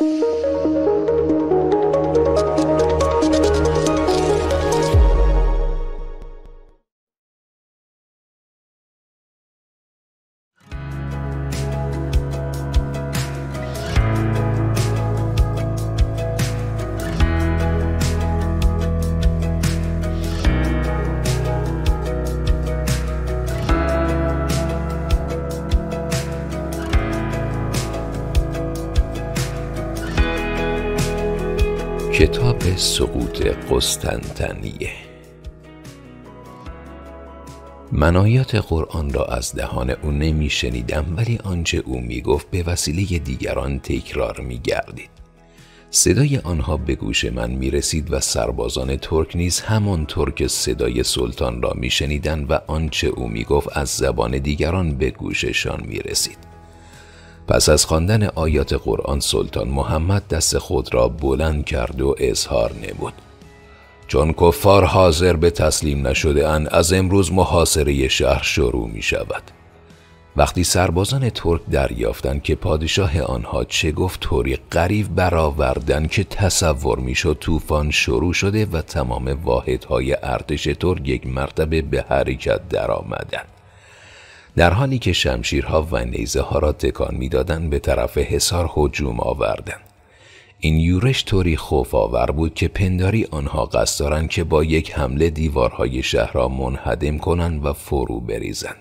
Música کتاب سقوط قسطنطنیه منایات قرآن را از دهان او نمی شنیدم ولی آنچه او می گفت به وسیله دیگران تکرار می گردید. صدای آنها به گوش من می رسید و سربازان ترک نیز همان ترک صدای سلطان را می شنیدن و آنچه او می گفت از زبان دیگران به گوششان می رسید. پس از خواندن آیات قرآن سلطان محمد دست خود را بلند کرد و اظهار نمود چون کفار حاضر به تسلیم نشده از امروز محاصره شهر شروع می شود وقتی سربازان ترک دریافتند که پادشاه آنها چه گفت طوری قریب برآوردن که تصور میشد طوفان شروع شده و تمام واحدهای ارتش ترک یک مرتبه به حرکت درآمدند در حالی که شمشیرها و نیزه ها را تکان میدادند به طرف حصار هجوم آوردند این یورش طوری خوف آور بود که پنداری آنها قصد دارند که با یک حمله دیوارهای شهر را منهدم کنند و فرو بریزند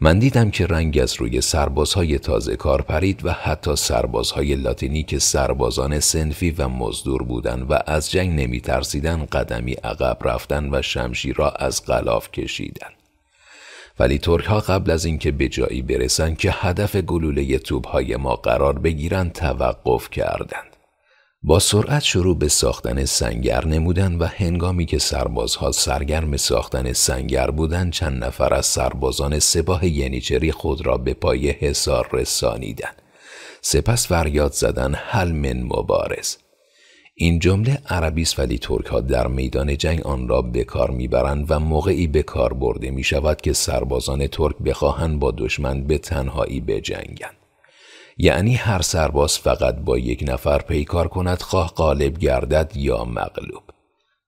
من دیدم که رنگ از روی سربازهای تازه کار پرید و حتی سربازهای لاتینی که سربازان سنفی و مزدور بودند و از جنگ نمی ترسیدن قدمی عقب رفتن و شمشیر را از غلاف کشیدند. ولی ترک ها قبل از اینکه به جایی برسند که هدف گلوله های ما قرار بگیرند توقف کردند. با سرعت شروع به ساختن سنگر نمودن و هنگامی که سربازها سرگرم ساختن سنگر بودند چند نفر از سربازان سپاه ینیچری خود را به پای حصار رسانیدند. سپس فریاد زدن حلمن مبارز این جمله عربی است ولی ترک ها در میدان جنگ آن را به کار میبرند و موقعی به کار برده می شود که سربازان ترک بخواهند با دشمن به تنهایی بجنگند. یعنی هر سرباز فقط با یک نفر پیکار کند خواه غالب گردد یا مغلوب.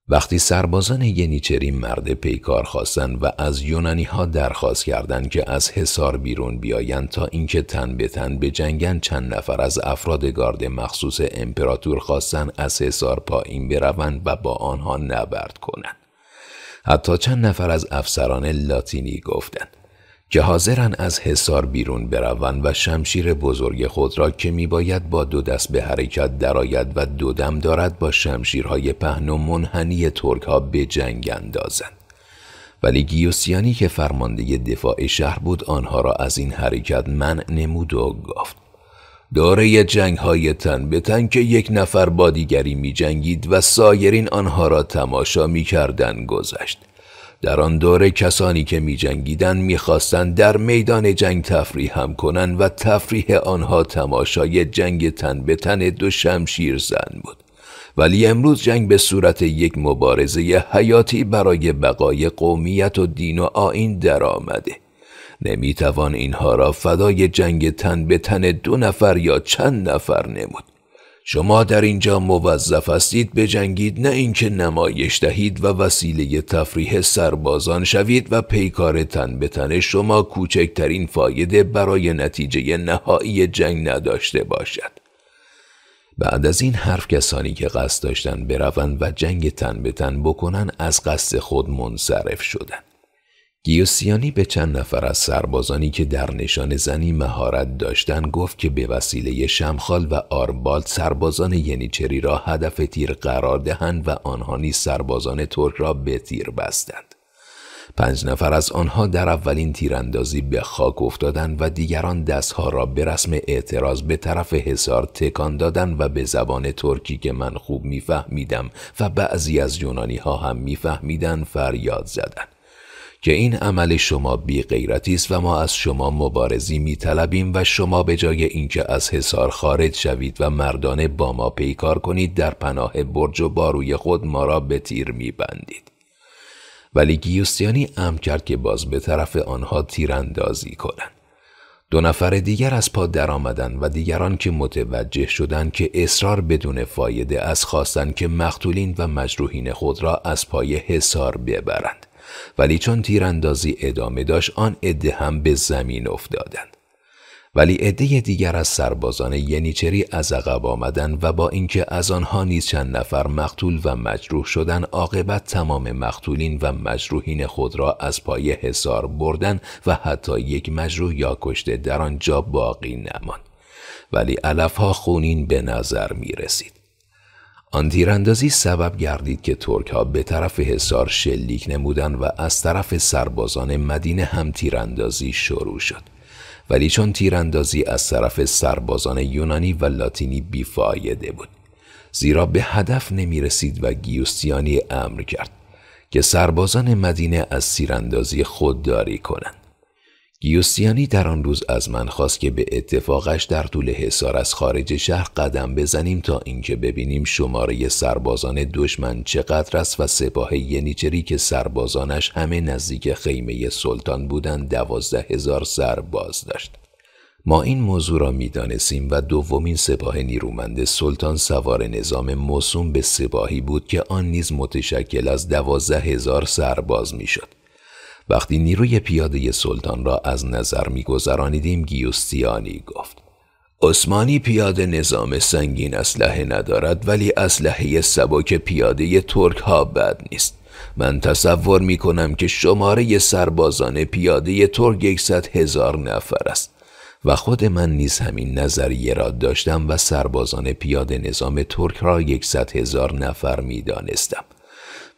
وقتی سربازان ینیچری مرد پیکار خواستند و از یونانی ها درخواست کردند که از حصار بیرون بیایند تا اینکه تن به تن به جنگن چند نفر از افراد گارد مخصوص امپراتور خواستند از حصار پایین بروند و با آنها نبرد کنند حتی چند نفر از افسران لاتینی گفتند که حاضرن از حصار بیرون برون و شمشیر بزرگ خود را که میباید با دو دست به حرکت درآید و دو دم دارد با شمشیرهای پهن و منحنی ترک ها به جنگ اندازند ولی گیوسیانی که فرمانده دفاع شهر بود آنها را از این حرکت منع نمود و گفت دوره جنگ های تن به تن که یک نفر با دیگری می جنگید و سایرین آنها را تماشا می کردن گذشت در آن دوره کسانی که می جنگیدن می خواستن در میدان جنگ تفریح هم کنند و تفریح آنها تماشای جنگ تن به تن دو شمشیر زن بود ولی امروز جنگ به صورت یک مبارزه حیاتی برای بقای قومیت و دین و آین نمی نمیتوان اینها را فدای جنگ تن به تن دو نفر یا چند نفر نمود شما در اینجا موظف هستید بجنگید نه اینکه نمایش دهید و وسیله تفریح سربازان شوید و پیکار تن به تن شما کوچکترین فایده برای نتیجه نهایی جنگ نداشته باشد بعد از این حرف کسانی که قصد داشتند بروند و جنگ تن به تن بکنند از قصد خود منصرف شدند گیوسیانی به چند نفر از سربازانی که در نشان زنی مهارت داشتند گفت که به وسیله شمخال و آربالد سربازان ینیچری را هدف تیر قرار دهند و آنها نیز سربازان ترک را به تیر بستند. پنج نفر از آنها در اولین تیراندازی به خاک افتادند و دیگران دستها را به رسم اعتراض به طرف حصار تکان دادند و به زبان ترکی که من خوب میفهمیدم و بعضی از یونانی ها هم میفهمیدند فریاد زدند. که این عمل شما بی غیرتی است و ما از شما مبارزی می و شما به جای اینکه از حصار خارج شوید و مردانه با ما پیکار کنید در پناه برج و باروی خود ما را به تیر می بندید. ولی گیوستیانی ام کرد که باز به طرف آنها تیراندازی کنند. دو نفر دیگر از پا درآمدند و دیگران که متوجه شدند که اصرار بدون فایده از خواستن که مقتولین و مجروحین خود را از پای حصار ببرند. ولی چون تیراندازی ادامه داشت آن عده هم به زمین افتادند ولی عده دیگر از سربازان ینیچری از عقب آمدند و با اینکه از آنها نیز چند نفر مقتول و مجروح شدند عاقبت تمام مقتولین و مجروحین خود را از پای حصار بردن و حتی یک مجروح یا کشته در آنجا باقی نماند ولی علفها خونین به نظر می رسید آن تیراندازی سبب گردید که ترک ها به طرف حصار شلیک نمودن و از طرف سربازان مدینه هم تیراندازی شروع شد ولی چون تیراندازی از طرف سربازان یونانی و لاتینی بیفایده بود زیرا به هدف نمی رسید و گیوستیانی امر کرد که سربازان مدینه از تیراندازی خودداری کنند یوسیانی در آن روز از من خواست که به اتفاقش در طول حصار از خارج شهر قدم بزنیم تا اینکه ببینیم شماره سربازان دشمن چقدر است و سپاه ینیچری که سربازانش همه نزدیک خیمه سلطان بودند دوازده هزار سرباز داشت ما این موضوع را میدانستیم و دومین سپاه نیرومند سلطان سوار نظام موسوم به سپاهی بود که آن نیز متشکل از دوازده هزار سرباز میشد وقتی نیروی پیاده سلطان را از نظر میگذرانیدیم گیوستیانی گفت عثمانی پیاده نظام سنگین اسلحه ندارد ولی اسلحه سبک پیاده ترک ها بد نیست من تصور می کنم که شماره سربازان پیاده ترک یکصد هزار نفر است و خود من نیز همین نظریه را داشتم و سربازان پیاده نظام ترک را یکصد هزار نفر می دانستم.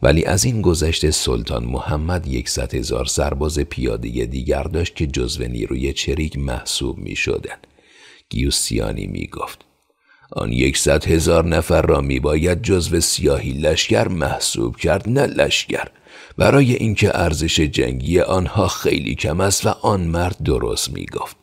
ولی از این گذشته سلطان محمد ست هزار سرباز پیاده دیگر داشت که جزو نیروی چریک محسوب می شدن. گیوسیانی می گفت آن ست هزار نفر را می باید جزو سیاهی لشکر محسوب کرد نه لشکر برای اینکه ارزش جنگی آنها خیلی کم است و آن مرد درست می گفت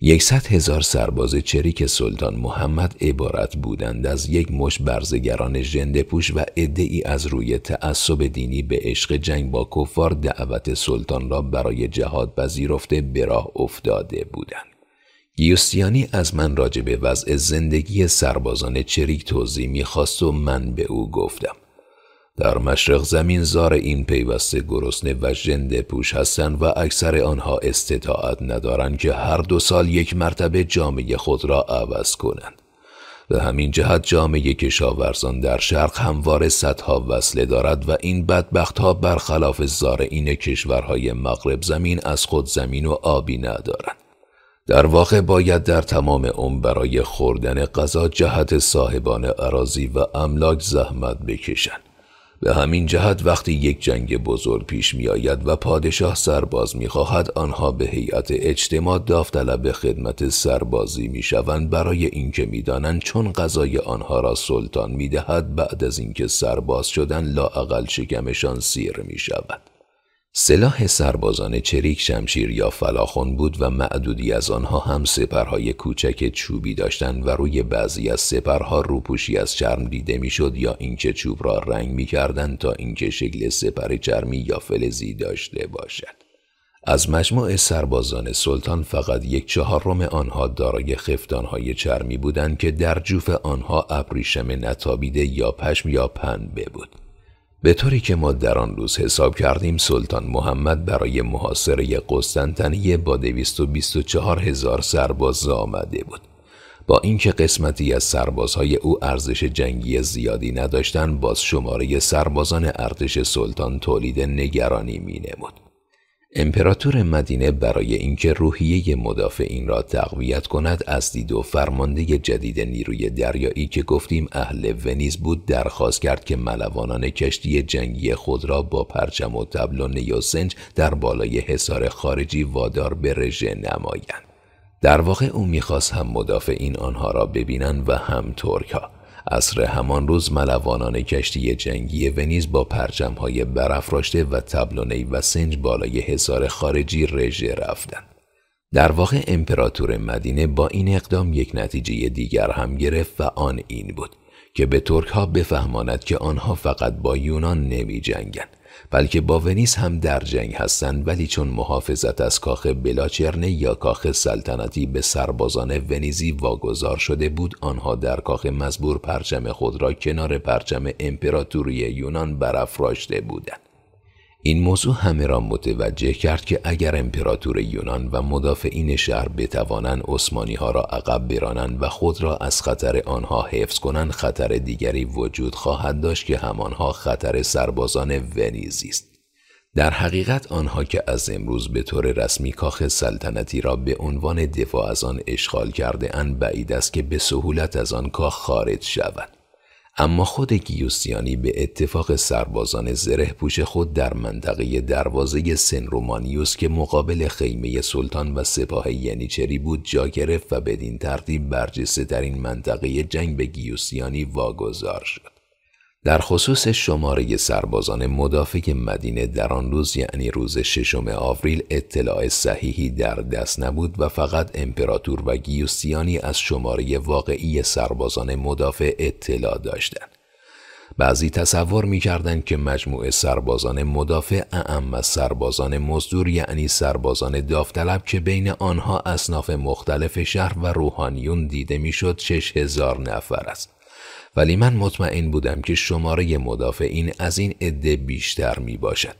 یکصد هزار سرباز چریک سلطان محمد عبارت بودند از یک مش برزگران جنده پوش و ای از روی تعصب دینی به عشق جنگ با کفار دعوت سلطان را برای جهاد پذیرفته به راه افتاده بودند گیوستیانی از من راجع به وضع زندگی سربازان چریک توضیح میخواست و من به او گفتم در مشرق زمین زار این پیوسته گرسنه و ژنده پوش هستند و اکثر آنها استطاعت ندارند که هر دو سال یک مرتبه جامعه خود را عوض کنند. به همین جهت جامعه کشاورزان در شرق همواره صدها وصله دارد و این بدبخت ها برخلاف این کشورهای مغرب زمین از خود زمین و آبی ندارند. در واقع باید در تمام اون برای خوردن غذا جهت صاحبان عراضی و املاک زحمت بکشند. به همین جهت وقتی یک جنگ بزرگ پیش می آید و پادشاه سرباز می خواهد آنها به هیئت اجتماع داوطلب خدمت سربازی می شوند برای اینکه می دانند چون غذای آنها را سلطان می دهد بعد از اینکه سرباز شدن لااقل شکمشان سیر می شود. سلاح سربازان چریک شمشیر یا فلاخون بود و معدودی از آنها هم سپرهای کوچک چوبی داشتند و روی بعضی از سپرها روپوشی از چرم دیده میشد یا اینکه چوب را رنگ میکردند تا اینکه شکل سپر چرمی یا فلزی داشته باشد از مجموع سربازان سلطان فقط یک چهارم آنها دارای خفتانهای چرمی بودند که در جوف آنها ابریشم نتابیده یا پشم یا پنبه بود به طوری که ما در آن روز حساب کردیم سلطان محمد برای محاصره قسطنطنیه با 224 هزار سرباز آمده بود با اینکه قسمتی از سربازهای او ارزش جنگی زیادی نداشتند باز شماره سربازان ارتش سلطان تولید نگرانی می نمود. امپراتور مدینه برای اینکه روحیه مدافعین را تقویت کند از و فرمانده جدید نیروی دریایی که گفتیم اهل ونیز بود درخواست کرد که ملوانان کشتی جنگی خود را با پرچم و تبل و نیوسنج در بالای حصار خارجی وادار به رژه نمایند در واقع او میخواست هم مدافعین آنها را ببینند و هم ترک اصر همان روز ملوانان کشتی جنگی ونیز با پرچمهای برافراشته و تبلونی و سنج بالای حصار خارجی رژه رفتند. در واقع امپراتور مدینه با این اقدام یک نتیجه دیگر هم گرفت و آن این بود که به ترک ها بفهماند که آنها فقط با یونان نمی جنگند بلکه با ونیس هم در جنگ هستند ولی چون محافظت از کاخ بلاچرنه یا کاخ سلطنتی به سربازان ونیزی واگذار شده بود آنها در کاخ مزبور پرچم خود را کنار پرچم امپراتوری یونان برافراشته بودند این موضوع همه را متوجه کرد که اگر امپراتور یونان و مدافعین شهر بتوانند عثمانی ها را عقب برانند و خود را از خطر آنها حفظ کنند خطر دیگری وجود خواهد داشت که همانها خطر سربازان ونیزی است در حقیقت آنها که از امروز به طور رسمی کاخ سلطنتی را به عنوان دفاع از آن اشغال کرده اند بعید است که به سهولت از آن کاخ خارج شوند اما خود گیوسیانی به اتفاق سربازان زره پوش خود در منطقه دروازه سن رومانیوس که مقابل خیمه سلطان و سپاه ینیچری بود جا گرفت و بدین ترتیب برجسته ترین منطقه جنگ به گیوسیانی واگذار شد. در خصوص شماره سربازان مدافع مدینه در آن روز یعنی روز ششم آوریل اطلاع صحیحی در دست نبود و فقط امپراتور و گیوستیانی از شماره واقعی سربازان مدافع اطلاع داشتند. بعضی تصور میکردند که مجموع سربازان مدافع اعم و سربازان مزدور یعنی سربازان داوطلب که بین آنها اصناف مختلف شهر و روحانیون دیده میشد شش هزار نفر است. ولی من مطمئن بودم که شماره مدافعین از این عده بیشتر می باشد.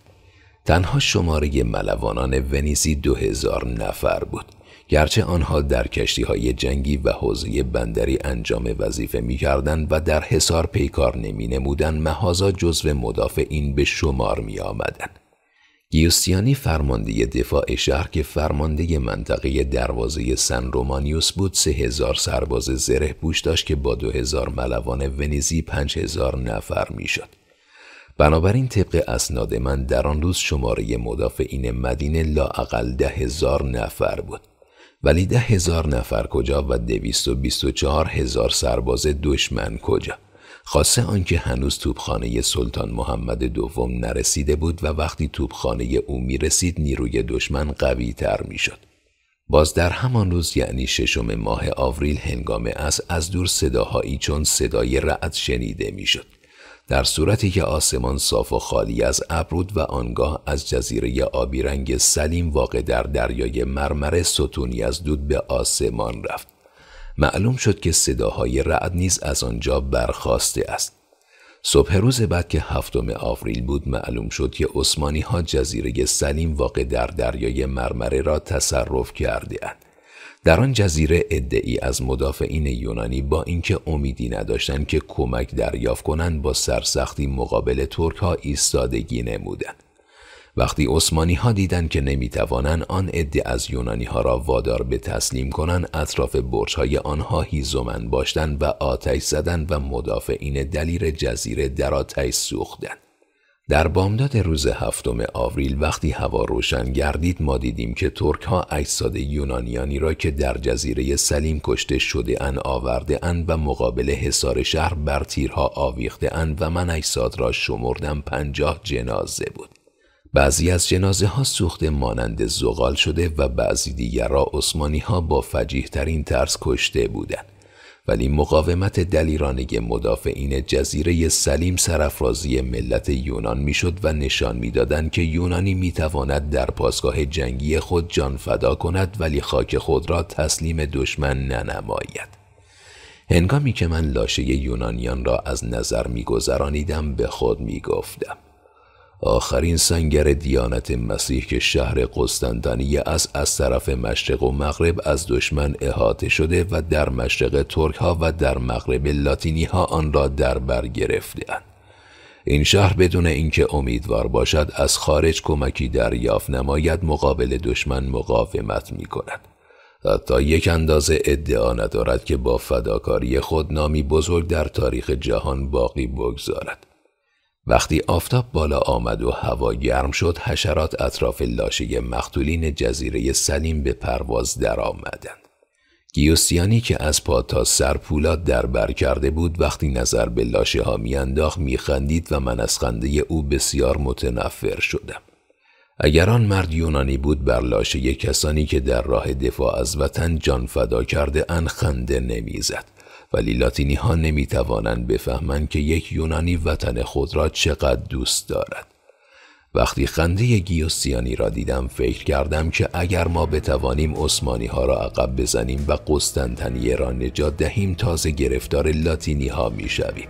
تنها شماره ملوانان ونیزی دو هزار نفر بود. گرچه آنها در کشتی های جنگی و حوزه بندری انجام وظیفه می کردن و در حصار پیکار نمی نمودن محازا جزو مدافعین به شمار می آمدند. گیوستیانی فرمانده دفاع شهر که فرمانده منطقه دروازه سن رومانیوس بود سه هزار سرباز زره پوش داشت که با دو هزار ملوان ونیزی پنج هزار نفر میشد. بنابراین طبق اسناد من در آن روز شماره مدافعین مدینه لااقل ده هزار نفر بود. ولی ده هزار نفر کجا و دویست و بیست و چهار هزار سرباز دشمن کجا؟ خاصه آنکه هنوز توبخانه سلطان محمد دوم نرسیده بود و وقتی توپخانه او میرسید نیروی دشمن قوی تر می باز در همان روز یعنی ششم ماه آوریل هنگام از از دور صداهایی چون صدای رعد شنیده میشد. در صورتی که آسمان صاف و خالی از ابرود و آنگاه از جزیره آبی رنگ سلیم واقع در دریای مرمره ستونی از دود به آسمان رفت. معلوم شد که صداهای رعد نیز از آنجا برخواسته است صبح روز بعد که هفتم آوریل بود معلوم شد که عثمانی ها جزیره سلیم واقع در دریای مرمره را تصرف کرده اند. در آن جزیره ادعی از مدافعین یونانی با اینکه امیدی نداشتند که کمک دریافت کنند با سرسختی مقابل ترک ها ایستادگی نمودند. وقتی عثمانی ها دیدن که نمیتوانند آن عده از یونانی ها را وادار به تسلیم کنند اطراف برج های آنها هیزمن باشتن و آتش زدن و مدافعین دلیر جزیره در آتش سوختند در بامداد روز هفتم آوریل وقتی هوا روشن گردید ما دیدیم که ترک ها اجساد یونانیانی را که در جزیره سلیم کشته شده ان آورده و مقابل حصار شهر بر تیرها آویخته ان و من اجساد را شمردم پنجاه جنازه بود. بعضی از جنازه ها سوخته مانند زغال شده و بعضی دیگر را عثمانی ها با فجیه ترین ترس کشته بودند. ولی مقاومت دلیرانه مدافعین جزیره سلیم سرافرازی ملت یونان میشد و نشان میدادند که یونانی میتواند در پاسگاه جنگی خود جان فدا کند ولی خاک خود را تسلیم دشمن ننماید هنگامی که من لاشه یونانیان را از نظر میگذرانیدم به خود میگفتم آخرین سنگر دیانت مسیح که شهر قسطنطنیه از از طرف مشرق و مغرب از دشمن احاطه شده و در مشرق ترک ها و در مغرب لاتینی ها آن را در بر گرفتند. این شهر بدون اینکه امیدوار باشد از خارج کمکی دریافت نماید مقابل دشمن مقاومت می کند. حتی یک اندازه ادعا ندارد که با فداکاری خود نامی بزرگ در تاریخ جهان باقی بگذارد. وقتی آفتاب بالا آمد و هوا گرم شد حشرات اطراف لاشه مقتولین جزیره سلیم به پرواز در درآمدند. گیوسیانی که از پا تا سر پولاد در بر کرده بود وقتی نظر به لاشه ها میانداخت میخندید و من از خنده او بسیار متنفر شدم. اگر آن مرد یونانی بود بر لاشه کسانی که در راه دفاع از وطن جان فدا کرده ان خنده نمیزد. ولی لاتینی ها نمی توانند بفهمند که یک یونانی وطن خود را چقدر دوست دارد. وقتی خنده گیوسیانی را دیدم فکر کردم که اگر ما بتوانیم عثمانی ها را عقب بزنیم و قسطنطنیه را نجات دهیم تازه گرفتار لاتینی ها می شویم.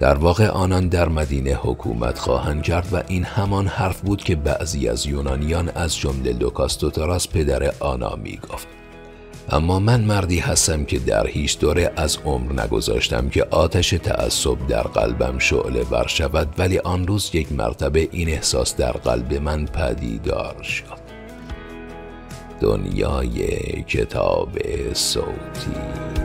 در واقع آنان در مدینه حکومت خواهند کرد و این همان حرف بود که بعضی از یونانیان از جمله لوکاستوتاراس پدر آنا می گفت. اما من مردی هستم که در هیچ دوره از عمر نگذاشتم که آتش تعصب در قلبم شعله بر شود ولی آن روز یک مرتبه این احساس در قلب من پدیدار شد دنیای کتاب صوتی